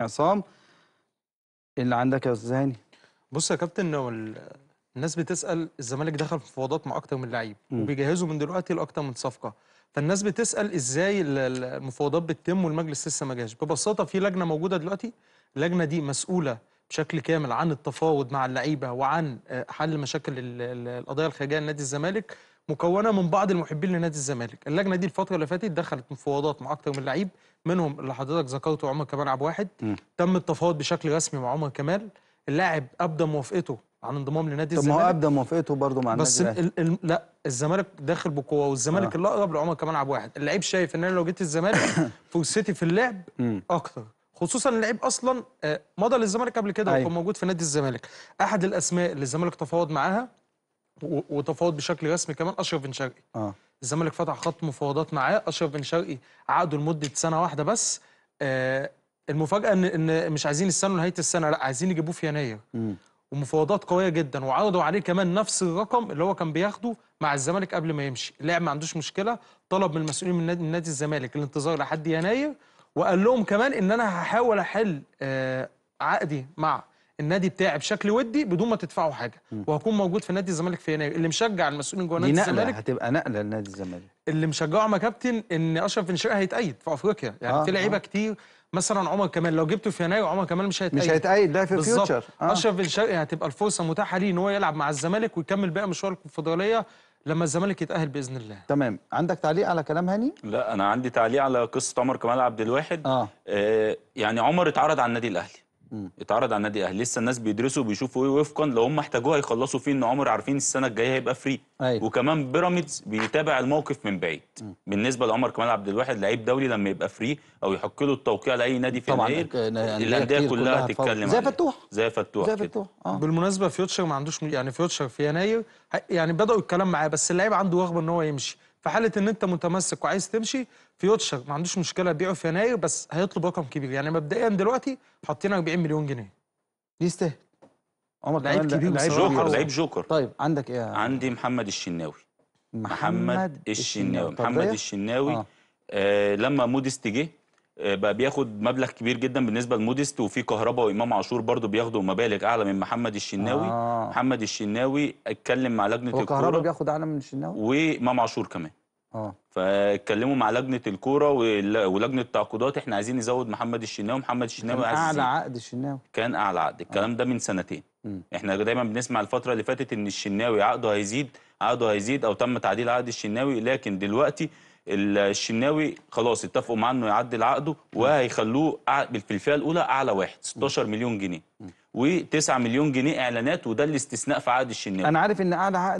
عصام اللي عندك يا استاذ هاني بص يا كابتن هو الناس بتسال الزمالك دخل في مفاوضات مع اكتر من لعيب وبيجهزوا من دلوقتي لاكتر من صفقه فالناس بتسال ازاي المفاوضات بتتم والمجلس لسه ما جاش ببساطه في لجنه موجوده دلوقتي اللجنه دي مسؤوله بشكل كامل عن التفاوض مع اللعيبه وعن آه، حل مشاكل القضايا الخارجيه لنادي الزمالك مكونه من بعض المحبين لنادي الزمالك اللجنه دي الفتره اللي فاتت دخلت مفاوضات مع اكثر من لعيب منهم اللي حضرتك ذكرته عمر كمال عبد واحد م. تم التفاوض بشكل رسمي مع عمر كمال اللاعب ابدى موافقته عن انضمام لنادي طب الزمالك طب ما هو ابدى موافقته برضه مع النادي بس الـ الـ لا الزمالك داخل بقوه والزمالك آه. الاقرب لعمر كمال عبد واحد اللعيب شايف ان انا لو جيت الزمالك فرصتي في اللعب اكثر خصوصا اللعيب اصلا آه، مضى للزمالك قبل كده أيوة. وكان موجود في نادي الزمالك احد الاسماء اللي الزمالك تفاوض معاها وتفاوض بشكل رسمي كمان اشرف بن شرقي اه الزمالك فتح خط مفاوضات معاه اشرف بن شرقي عقده لمده سنه واحده بس آه المفاجاه ان ان مش عايزين يستنوا نهايه السنه لا عايزين يجيبوه في يناير ومفاوضات قويه جدا وعرضوا عليه كمان نفس الرقم اللي هو كان بياخده مع الزمالك قبل ما يمشي اللاعب ما عندوش مشكله طلب من المسؤولين من نادي, الزمالك الانتظار لحد يناير وقال لهم كمان ان انا هحاول احل آه عقدي مع النادي بتاعي بشكل ودي بدون ما تدفعوا حاجه وهكون موجود في نادي الزمالك في يناير اللي مشجع المسؤولين جوه نادي الزمالك هتبقى نقله لنادي الزمالك اللي مشجعهم يا كابتن ان اشرف بن شرقه هيتأيد في افريقيا يعني آه في لعيبه آه. كتير مثلا عمر كمال لو جبته في يناير عمر كمال مش هيتأيد مش هيتأيد لا في الفيوتشر آه. اشرف بن شرقه هتبقى الفرصه متاحه ليه ان هو يلعب مع الزمالك ويكمل بقى مشوار الكونفدراليه لما الزمالك يتأهل باذن الله تمام عندك تعليق على كلام هاني لا انا عندي تعليق على قصه عمر كمال عبد الواحد آه. آه يعني عمر اتعرض على النادي الاهلي اتعرض على النادي الاهلي لسه الناس بيدرسوا وبيشوفوا ايه وفقا لو هم احتاجوها يخلصوا فيه ان عمر عارفين السنه الجايه هيبقى فري أيوة. وكمان بيراميدز بيتابع الموقف من بعيد م. بالنسبه لعمر كمال عبد الواحد لعيب دولي لما يبقى فري او يحق له التوقيع لاي نادي في طبعا الانديه كلها هتتكلم زي فتوح زي فتوح زي فتوح آه. بالمناسبه فيوتشر ما عندوش يعني فيوتشر في يناير يعني بداوا الكلام معاه بس اللعيب عنده رغبه ان هو يمشي في حاله ان انت متمسك وعايز تمشي فيوتشر ما عندوش مشكله بيعه في يناير بس هيطلب رقم كبير يعني مبدئيا دلوقتي حاطين 40 مليون جنيه يستاهل عمر لعيب كبير لعيب جوكر لعيب جوكر طيب عندك ايه عندي محمد الشناوي محمد, محمد الشناوي محمد الشناوي آه. آه لما موديست جه آه، بقى بياخد مبلغ كبير جدا بالنسبه لموديست وفي كهرباء وامام عاشور برضو بياخدوا مبالغ اعلى من محمد الشناوي آه. محمد الشناوي اتكلم مع لجنه الكوره وكهرباء بياخد اعلى من الشناوي وامام عاشور كمان اه فاتكلموا مع لجنه الكوره ولجنه التعاقدات احنا عايزين نزود محمد الشناوي محمد الشناوي كان اعلى عقد الشناوي كان اعلى عقد الكلام آه. ده من سنتين م. احنا دايما بنسمع الفتره اللي فاتت ان الشناوي عقده هيزيد عقده هيزيد او تم تعديل عقد الشناوي لكن دلوقتي الشناوي خلاص اتفقوا معاه انه يعدل عقده وهيخلوه في الفئه الاولى اعلى واحد 16 مليون جنيه و9 مليون جنيه اعلانات وده الاستثناء في عقد الشناوي انا عارف ان اعلى عقد